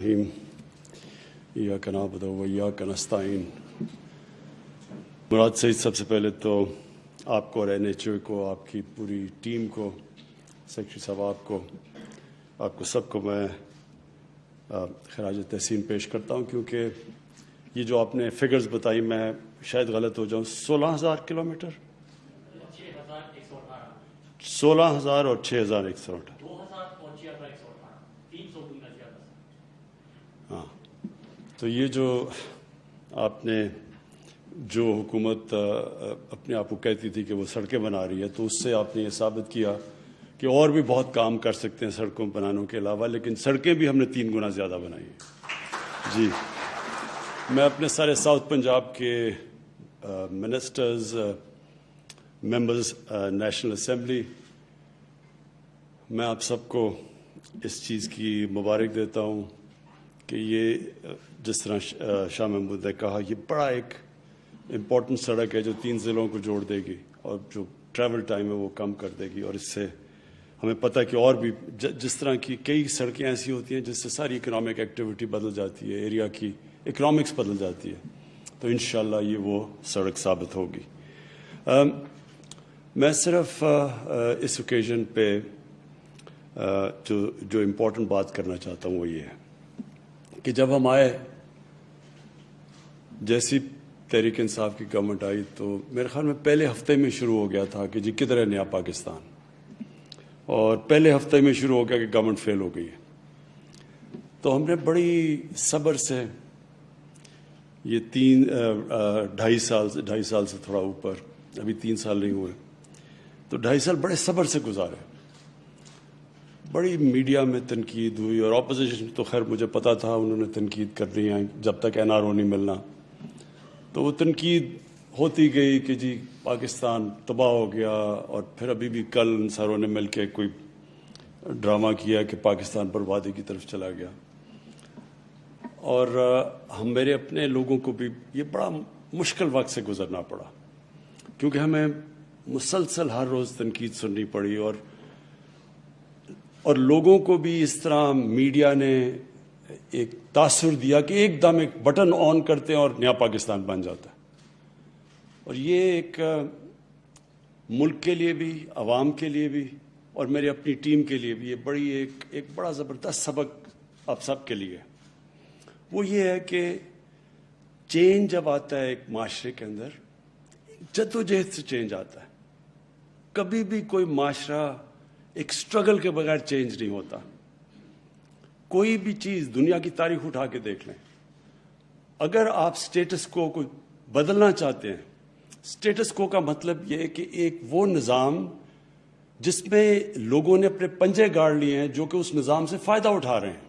الرحيم इयाक नाबद वैयाक नस्ताइन मुराद सईद सबसे पहले तो आपको और एन एच ओ को आपकी पूरी टीम को सेक्रेटरी साहब आपको आपको सबको मैं खराज तहसीन पेश करता हूँ क्योंकि ये जो आपने फिगर्स बताई मैं शायद गलत हो जाऊँ सोलह हज़ार किलोमीटर सोलह हज़ार और छः हज़ार एक सौ अठारह हाँ तो ये जो आपने जो हुकूमत अपने आप को कहती थी कि वो सड़कें बना रही है तो उससे आपने ये साबित किया कि और भी बहुत काम कर सकते हैं सड़कों बनाने के अलावा लेकिन सड़कें भी हमने तीन गुना ज़्यादा बनाई हैं जी मैं अपने सारे साउथ पंजाब के मिनिस्टर्स मेंबर्स नेशनल असम्बली मैं आप सबको इस चीज़ की मुबारक देता हूँ कि ये जिस तरह शाह महमूद ने कहा ये बड़ा एक इम्पॉर्टेंट सड़क है जो तीन ज़िलों को जोड़ देगी और जो ट्रैवल टाइम है वो कम कर देगी और इससे हमें पता है कि और भी जिस तरह की कई सड़कें ऐसी होती हैं जिससे सारी इकोनॉमिक एक्टिविटी बदल जाती है एरिया की इकोनॉमिक्स बदल जाती है तो इन ये वो सड़क साबित होगी आ, मैं सिर्फ आ, इस ओकेजन पे आ, जो जो इम्पोर्टेंट बात करना चाहता हूँ वो ये है कि जब हम आए जैसी तहरीक इंसाफ की गवर्नमेंट आई तो मेरे ख्याल में पहले हफ्ते में शुरू हो गया था कि जी किधर है नया पाकिस्तान और पहले हफ्ते में शुरू हो गया कि गवर्नमेंट फेल हो गई है तो हमने बड़ी सब्र से ये तीन ढाई साल से ढाई साल से थोड़ा ऊपर अभी तीन साल नहीं हुए तो ढाई साल बड़े सब्र से गुजारे बड़ी मीडिया में तनकीद हुई और अपोजिशन तो खैर मुझे पता था उन्होंने तनकीद कर करनी है जब तक एन आर ओ नहीं मिलना तो वो तनकीद होती गई कि जी पाकिस्तान तबाह हो गया और फिर अभी भी कल इन सारों ने मिल के कोई ड्रामा किया कि पाकिस्तान बर्बादी की तरफ चला गया और हम मेरे अपने लोगों को भी ये बड़ा मुश्किल वक्त से गुजरना पड़ा क्योंकि हमें मुसलसल हर रोज़ तनकीद सुननी पड़ी और और लोगों को भी इस तरह मीडिया ने एक तासुर दिया कि एकदम एक बटन ऑन करते हैं और नया पाकिस्तान बन जाता है और ये एक मुल्क के लिए भी आवाम के लिए भी और मेरी अपनी टीम के लिए भी ये बड़ी एक एक बड़ा ज़बरदस्त सबक आप सब के लिए वो ये है कि चेंज जब आता है एक माशरे के अंदर जदोजहद से चेंज आता है कभी भी कोई माशरा एक स्ट्रगल के बगैर चेंज नहीं होता कोई भी चीज़ दुनिया की तारीख उठा के देख लें अगर आप स्टेटस को कोई बदलना चाहते हैं स्टेटस को का मतलब यह कि एक वो निज़ाम जिसमें लोगों ने अपने पंजे गाड़ लिए हैं जो कि उस निज़ाम से फ़ायदा उठा रहे हैं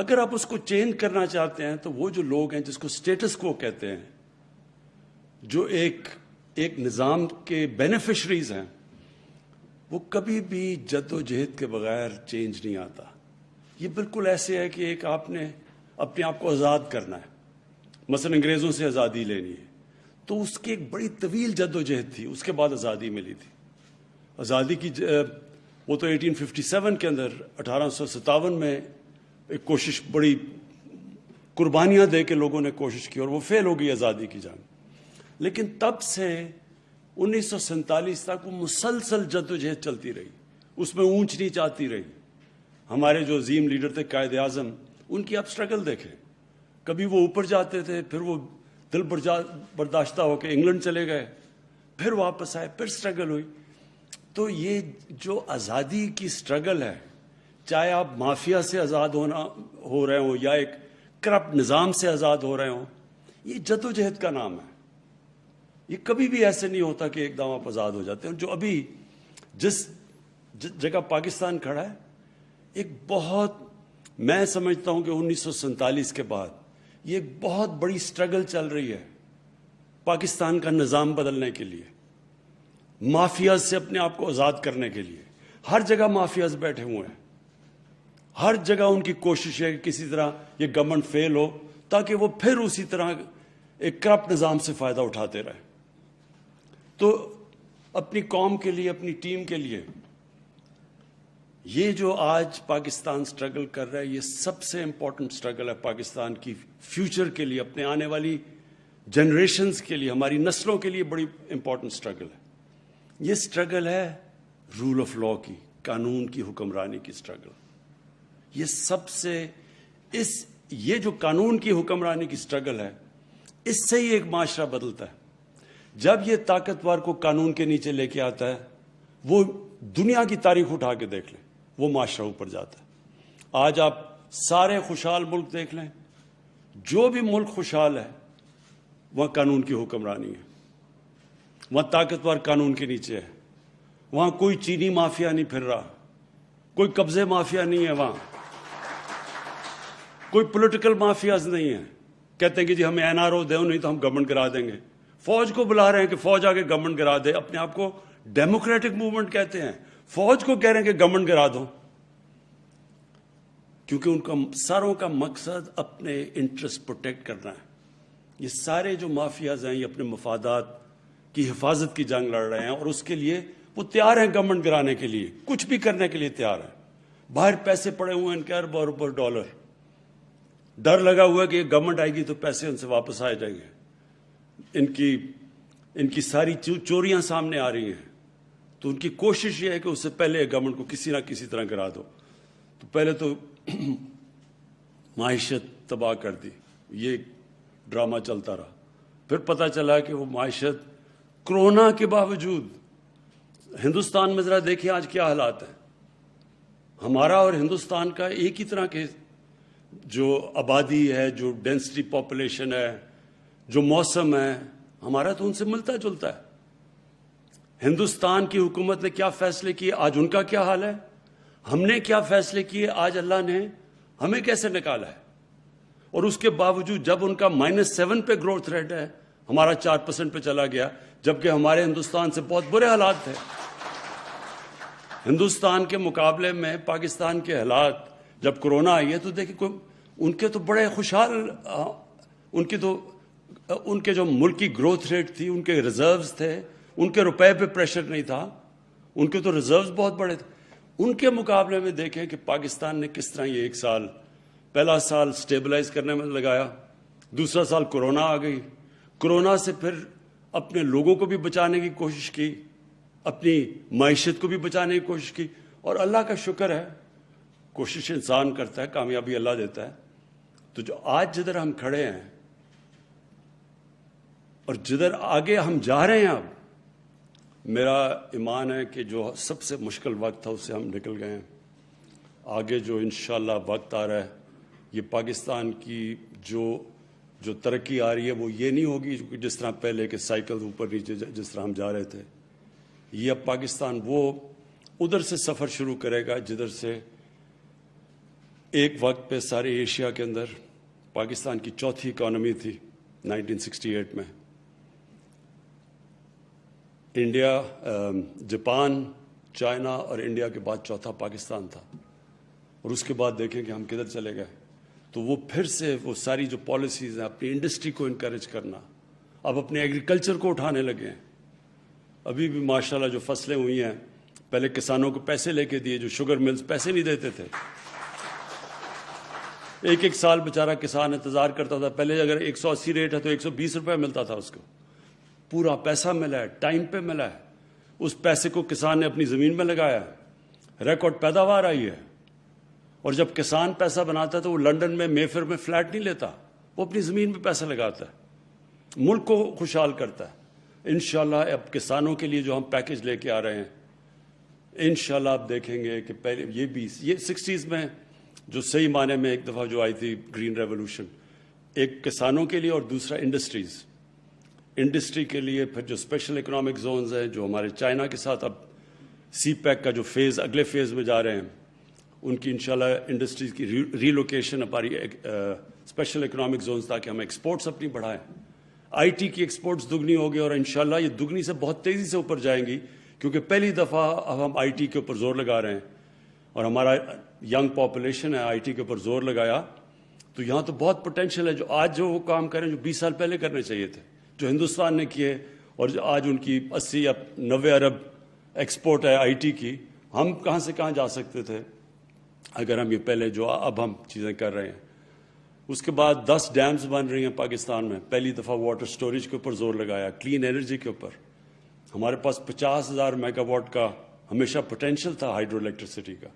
अगर आप उसको चेंज करना चाहते हैं तो वो जो लोग हैं जिसको स्टेटस को कहते हैं जो एक एक निज़ाम के बेनिफिशरीज हैं वो कभी भी जद्दोजहद के बगैर चेंज नहीं आता ये बिल्कुल ऐसे है कि एक आपने अपने आप को आज़ाद करना है मसलन अंग्रेज़ों से आज़ादी लेनी है तो उसकी एक बड़ी तवील जद्दोजहद थी उसके बाद आज़ादी मिली थी आज़ादी की वो तो 1857 के अंदर अठारह में एक कोशिश बड़ी कुर्बानियाँ दे के लोगों ने कोशिश की और वो फेल हो गई आज़ादी की जान लेकिन तब से उन्नीस तक वो मुसलसल जदोजहद चलती रही उसमें ऊंच नीच आती रही हमारे जो अजीम लीडर थे कायद आजम उनकी आप स्ट्रगल देखें कभी वो ऊपर जाते थे फिर वो दिल बर्दाश्ता होकर इंग्लैंड चले गए फिर वापस आए फिर स्ट्रगल हुई तो ये जो आज़ादी की स्ट्रगल है चाहे आप माफिया से आज़ाद होना हो रहे हो या एक करप्ट निज़ाम से आज़ाद हो रहे हो ये जदोजहद का नाम है ये कभी भी ऐसे नहीं होता कि एकदम आप आज़ाद हो जाते हैं जो अभी जिस जगह पाकिस्तान खड़ा है एक बहुत मैं समझता हूं कि उन्नीस के बाद ये एक बहुत बड़ी स्ट्रगल चल रही है पाकिस्तान का निज़ाम बदलने के लिए माफियाज से अपने आप को आज़ाद करने के लिए हर जगह माफियाज बैठे हुए हैं हर जगह उनकी कोशिश है कि किसी तरह ये गवर्नमेंट फेल हो ताकि वो फिर उसी तरह एक करप्ट निज़ाम से फ़ायदा उठाते रहें तो अपनी कौम के लिए अपनी टीम के लिए ये जो आज पाकिस्तान स्ट्रगल कर रहा है ये सबसे इंपॉर्टेंट स्ट्रगल है पाकिस्तान की फ्यूचर के लिए अपने आने वाली जनरेशन के लिए हमारी नस्लों के लिए बड़ी इंपॉर्टेंट स्ट्रगल है ये स्ट्रगल है रूल ऑफ लॉ की कानून की हुक्मरानी की स्ट्रगल ये सबसे इस ये जो कानून की हुक्मरानी की स्ट्रगल है इससे ही एक माशरा बदलता है जब ये ताकतवर को कानून के नीचे लेके आता है वो दुनिया की तारीख उठा के देख लें वो माशरा ऊपर जाता है आज आप सारे खुशहाल मुल्क देख लें जो भी मुल्क खुशहाल है वह कानून की हुक्मरानी है वह ताकतवर कानून के नीचे है वहां कोई चीनी माफिया नहीं फिर रहा कोई कब्जे माफिया नहीं है वहां कोई पॉलिटिकल माफियाज नहीं है कहते हैं कि जी हमें एनआरओ दे नहीं तो हम गवर्नमेंट करा देंगे फौज को बुला रहे हैं कि फौज आके गवर्नमेंट गिरा दे अपने आप को डेमोक्रेटिक मूवमेंट कहते हैं फौज को कह रहे हैं कि गवर्नमेंट गिरा दो क्योंकि उनका सारों का मकसद अपने इंटरेस्ट प्रोटेक्ट करना है ये सारे जो माफियाज हैं ये अपने मफादात की हिफाजत की जंग लड़ रहे हैं और उसके लिए वो तैयार हैं गवर्नमेंट गिराने के लिए कुछ भी करने के लिए तैयार हैं बाहर पैसे पड़े हुए हैं इनके अरबों अरबों डॉलर डर लगा हुआ है कि गवर्नमेंट आएगी तो पैसे उनसे वापस आ जाएंगे इनकी इनकी सारी चोरियां सामने आ रही हैं तो उनकी कोशिश यह है कि उससे पहले गवर्नमेंट को किसी ना किसी तरह करा दो तो पहले तो माशत तबाह कर दी ये ड्रामा चलता रहा फिर पता चला कि वो माशत कोरोना के बावजूद हिंदुस्तान में ज़रा देखिए आज क्या हालात है हमारा और हिंदुस्तान का एक ही तरह के जो आबादी है जो डेंसिटी पॉपुलेशन है जो मौसम है हमारा तो उनसे मिलता जुलता है हिंदुस्तान की हुकूमत ने क्या फैसले किए आज उनका क्या हाल है हमने क्या फैसले किए आज अल्लाह ने हमें कैसे निकाला है और उसके बावजूद जब उनका माइनस सेवन पे ग्रोथ रेट है हमारा चार परसेंट पे चला गया जबकि हमारे हिंदुस्तान से बहुत बुरे हालात थे हिंदुस्तान के मुकाबले में पाकिस्तान के हालात जब कोरोना आई है तो देखिए उनके तो बड़े खुशहाल उनकी तो उनके जो मुल्क की ग्रोथ रेट थी उनके रिजर्व्स थे उनके रुपए पे प्रेशर नहीं था उनके तो रिजर्व्स बहुत बड़े थे उनके मुकाबले में देखें कि पाकिस्तान ने किस तरह ये एक साल पहला साल स्टेबलाइज करने में लगाया दूसरा साल कोरोना आ गई कोरोना से फिर अपने लोगों को भी बचाने की कोशिश की अपनी मीशत को भी बचाने की कोशिश की और अल्लाह का शुक्र है कोशिश इंसान करता है कामयाबी अल्लाह देता है तो जो आज जिधर हम खड़े हैं और जिधर आगे हम जा रहे हैं अब मेरा ईमान है कि जो सबसे मुश्किल वक्त था उससे हम निकल गए हैं आगे जो इन वक्त आ रहा है ये पाकिस्तान की जो जो तरक्की आ रही है वो ये नहीं होगी जिस तरह पहले के साइकिल ऊपर नीचे जिस तरह हम जा रहे थे ये अब पाकिस्तान वो उधर से सफ़र शुरू करेगा जिधर से एक वक्त पे सारे एशिया के अंदर पाकिस्तान की चौथी इकॉनमी थी 1968 में इंडिया जापान चाइना और इंडिया के बाद चौथा पाकिस्तान था और उसके बाद देखें कि हम किधर चले गए तो वो फिर से वो सारी जो पॉलिसीज़ हैं अपनी इंडस्ट्री को इनक्रेज करना अब अपने एग्रीकल्चर को उठाने लगे हैं अभी भी माशाल्लाह जो फसलें हुई हैं पहले किसानों को पैसे लेके दिए जो शुगर मिल्स पैसे नहीं देते थे एक एक साल बेचारा किसान इंतजार करता था पहले अगर 180 रेट है तो 120 रुपए मिलता था उसको पूरा पैसा मिला है टाइम पे मिला है उस पैसे को किसान ने अपनी ज़मीन में लगाया है रिकॉर्ड पैदावार आई है और जब किसान पैसा बनाता है तो वो लंदन में मेफिर में फ्लैट नहीं लेता वो अपनी ज़मीन में पैसा लगाता है मुल्क को खुशहाल करता है इन अब किसानों के लिए जो हम पैकेज लेके आ रहे हैं इन आप देखेंगे कि पहले ये भी ये सिक्सटीज़ में जो सही माने में एक दफ़ा जो आई थी ग्रीन रेवोल्यूशन एक किसानों के लिए और दूसरा इंडस्ट्रीज़ इंडस्ट्री के लिए फिर जो स्पेशल इकोनॉमिक जोन्स हैं जो हमारे चाइना के साथ अब सी पैक का जो फेज़ अगले फेज़ में जा रहे हैं उनकी इंशाल्लाह इंडस्ट्रीज की रीलोकेशन हमारी स्पेशल इकोनॉमिक जोन्स ताकि हम एक्सपोर्ट्स अपनी बढ़ाएं आईटी की एक्सपोर्ट्स दुगनी होगी और इंशाल्लाह ये दुगनी से बहुत तेज़ी से ऊपर जाएंगी क्योंकि पहली दफ़ा अब हम आईटी के ऊपर जोर लगा रहे हैं और हमारा यंग पॉपुलेशन है आईटी के ऊपर जोर लगाया तो यहाँ तो बहुत पोटेंशियल है जो आज जो वो काम करें जो बीस साल पहले करने चाहिए थे जो हिंदुस्तान ने किए और आज उनकी 80 या 90 अरब एक्सपोर्ट है आईटी की हम कहाँ से कहाँ जा सकते थे अगर हम ये पहले जो अब हम चीज़ें कर रहे हैं उसके बाद 10 डैम्स बन रही हैं पाकिस्तान में पहली दफ़ा वाटर स्टोरेज के ऊपर जोर लगाया क्लीन एनर्जी के ऊपर हमारे पास पचास हज़ार मेगावाट का हमेशा पोटेंशियल था हाइड्रो इलेक्ट्रिसिटी का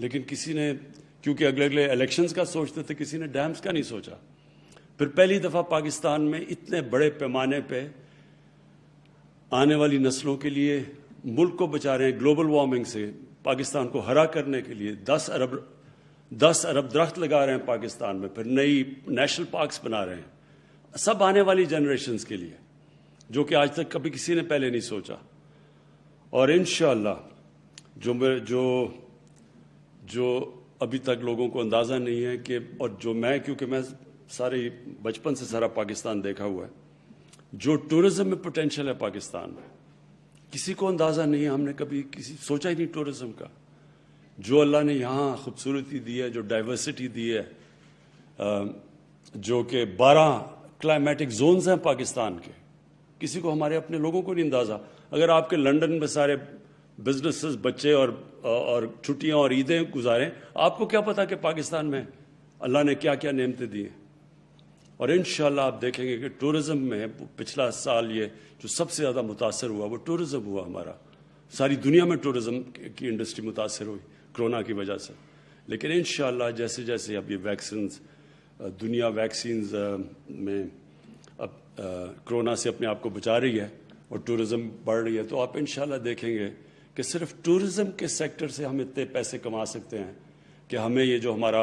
लेकिन किसी ने क्योंकि अगले अगले इलेक्शंस का सोचते थे किसी ने डैम्स का नहीं सोचा फिर पहली दफ़ा पाकिस्तान में इतने बड़े पैमाने पे आने वाली नस्लों के लिए मुल्क को बचा रहे हैं ग्लोबल वार्मिंग से पाकिस्तान को हरा करने के लिए 10 अरब 10 अरब दरख्त लगा रहे हैं पाकिस्तान में फिर नई नेशनल पार्क्स बना रहे हैं सब आने वाली जनरेशन के लिए जो कि आज तक कभी किसी ने पहले नहीं सोचा और इन जो जो जो अभी तक लोगों को अंदाज़ा नहीं है कि और जो मैं क्योंकि मैं सारे बचपन से सारा पाकिस्तान देखा हुआ है जो टूरिज्म में पोटेंशियल है पाकिस्तान में किसी को अंदाज़ा नहीं है हमने कभी किसी सोचा ही नहीं टूरिज्म का जो अल्लाह ने यहाँ खूबसूरती दी है जो डाइवर्सिटी दी है जो कि बारह क्लाइमेटिक जोन्स हैं पाकिस्तान के किसी को हमारे अपने लोगों को नहीं अंदाज़ा अगर आपके लंदन में सारे बिजनेसेस बच्चे और और छुट्टियां और ईदें गुजारें आपको क्या पता कि पाकिस्तान में अल्लाह ने क्या क्या नियमते दी हैं और इन आप देखेंगे कि टूरिज्म में पिछला साल ये जो सबसे ज़्यादा मुतासर हुआ वो टूरिज़म हुआ हमारा सारी दुनिया में टूरिज़म की इंडस्ट्री मुतासर हुई कोरोना की वजह से लेकिन इन जैसे जैसे अब ये वैक्सीन दुनिया वैक्सीन में अब कोरोना से अपने आप को बचा रही है और टूरिज़म बढ़ रही है तो आप इन देखेंगे कि सिर्फ टूरिज़म के सेक्टर से हम इतने पैसे कमा सकते हैं कि हमें ये जो हमारा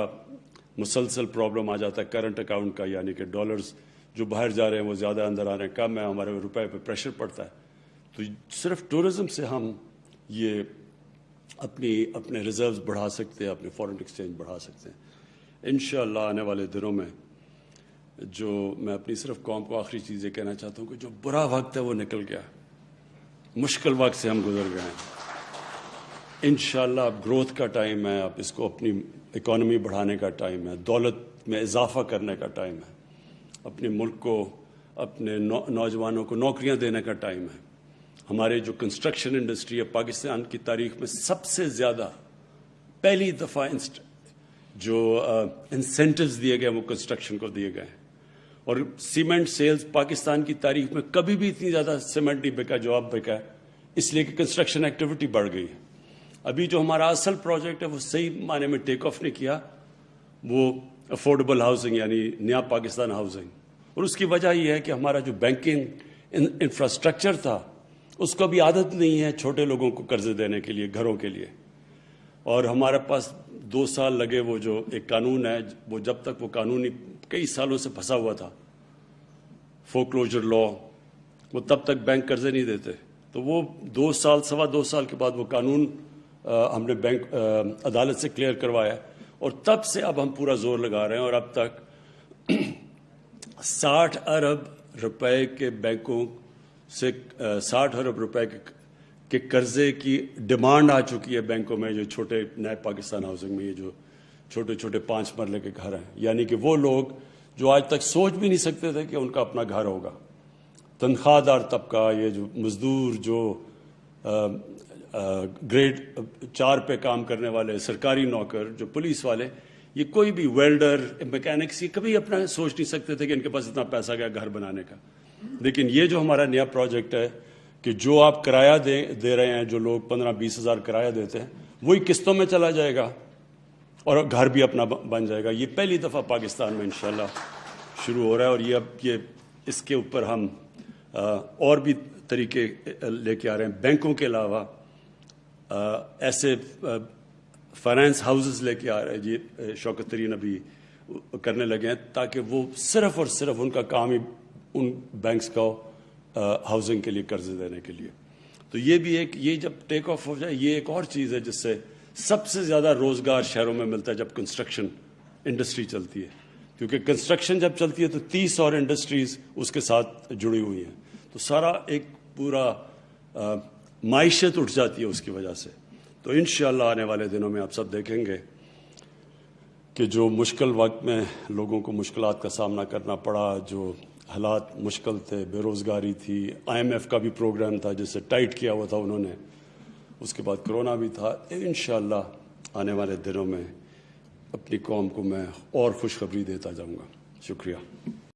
मुसलसल प्रॉब्लम आ जाता है करंट अकाउंट का यानी कि डॉलर्स जो बाहर जा रहे हैं वो ज़्यादा अंदर आ रहे हैं कम है हमारे रुपए पे प्रेशर पड़ता है तो सिर्फ टूरिज़म से हम ये अपनी अपने रिजर्व्स बढ़ा सकते हैं अपने फॉरेन एक्सचेंज बढ़ा सकते हैं इन आने वाले दिनों में जो मैं अपनी सिर्फ कौम को आखिरी चीज़ ये कहना चाहता हूँ कि जो बुरा वक्त है वो निकल गया मुश्किल वक्त से हम गुजर गए हैं इन अब ग्रोथ का टाइम है आप इसको अपनी इकोनॉमी बढ़ाने का टाइम है दौलत में इजाफा करने का टाइम है अपने मुल्क को अपने नौ, नौजवानों को नौकरियां देने का टाइम है हमारे जो कंस्ट्रक्शन इंडस्ट्री है पाकिस्तान की तारीख में सबसे ज़्यादा पहली दफ़ा जो इंसेंटिव दिए गए वो कंस्ट्रक्शन को दिए गए हैं और सीमेंट सेल्स पाकिस्तान की तारीख में कभी भी इतनी ज़्यादा सीमेंट नहीं बिका जो अब बिका है इसलिए कि कंस्ट्रक्शन एक्टिविटी बढ़ गई है अभी जो हमारा असल प्रोजेक्ट है वो सही माने में टेक ऑफ ने किया वो अफोर्डेबल हाउसिंग यानी नया पाकिस्तान हाउसिंग और उसकी वजह यह है कि हमारा जो बैंकिंग इंफ्रास्ट्रक्चर था उसको भी आदत नहीं है छोटे लोगों को कर्जे देने के लिए घरों के लिए और हमारे पास दो साल लगे वो जो एक कानून है वो जब तक वो कानूनी कई सालों से फंसा हुआ था फोक्लोजर लॉ वो तब तक बैंक कर्जे नहीं देते तो वो दो साल सवा दो साल के बाद वो कानून हमने बैंक अदालत से क्लियर करवाया और तब से अब हम पूरा जोर लगा रहे हैं और अब तक साठ अरब रुपए के बैंकों से साठ अरब रुपए के, के कर्जे की डिमांड आ चुकी है बैंकों में जो छोटे नए पाकिस्तान हाउसिंग में ये जो छोटे छोटे पांच मरले के घर हैं यानी कि वो लोग जो आज तक सोच भी नहीं सकते थे कि उनका अपना घर होगा तनख्वाहदार तबका ये जो मजदूर जो ग्रेड चार पे काम करने वाले सरकारी नौकर जो पुलिस वाले ये कोई भी वेल्डर मैकेनिक्स ये कभी अपना सोच नहीं सकते थे कि इनके पास इतना पैसा गया घर बनाने का लेकिन ये जो हमारा नया प्रोजेक्ट है कि जो आप किराया दे दे रहे हैं जो लोग पंद्रह बीस हज़ार किराया देते हैं वही किस्तों में चला जाएगा और घर भी अपना बन जाएगा ये पहली दफ़ा पाकिस्तान में इंशाल्लाह शुरू हो रहा है और ये अब ये इसके ऊपर हम आ, और भी तरीके लेके आ रहे हैं बैंकों के अलावा ऐसे फाइनेंस हाउसेस लेके आ रहे हैं ये शौकत तरीन अभी करने लगे हैं ताकि वो सिर्फ और सिर्फ उनका काम ही उन बैंक्स का हाउसिंग के लिए कर्ज देने के लिए तो ये भी एक ये जब टेक ऑफ हो जाए ये एक और चीज़ है जिससे सबसे ज़्यादा रोज़गार शहरों में मिलता है जब कंस्ट्रक्शन इंडस्ट्री चलती है क्योंकि कंस्ट्रक्शन जब चलती है तो तीस और इंडस्ट्रीज़ उसके साथ जुड़ी हुई हैं तो सारा एक पूरा मीशत उठ जाती है उसकी वजह से तो इन आने वाले दिनों में आप सब देखेंगे कि जो मुश्किल वक्त में लोगों को मुश्किल का सामना करना पड़ा जो हालात मुश्किल थे बेरोज़गारी थी आईएमएफ का भी प्रोग्राम था जिसे टाइट किया हुआ था उन्होंने उसके बाद कोरोना भी था तो इन आने वाले दिनों में अपनी कौम को मैं और खुशखबरी देता जाऊँगा शुक्रिया